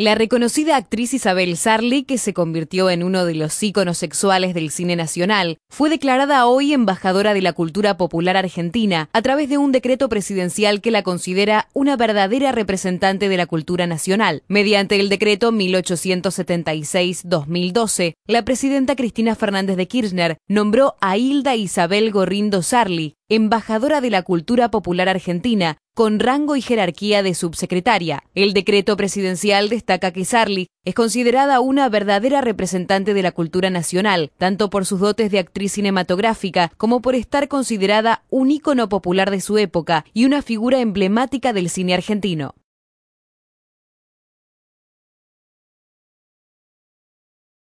La reconocida actriz Isabel Sarli, que se convirtió en uno de los íconos sexuales del cine nacional, fue declarada hoy embajadora de la cultura popular argentina a través de un decreto presidencial que la considera una verdadera representante de la cultura nacional. Mediante el decreto 1876-2012, la presidenta Cristina Fernández de Kirchner nombró a Hilda Isabel Gorrindo Sarli embajadora de la Cultura Popular Argentina, con rango y jerarquía de subsecretaria. El decreto presidencial destaca que Sarli es considerada una verdadera representante de la cultura nacional, tanto por sus dotes de actriz cinematográfica como por estar considerada un ícono popular de su época y una figura emblemática del cine argentino.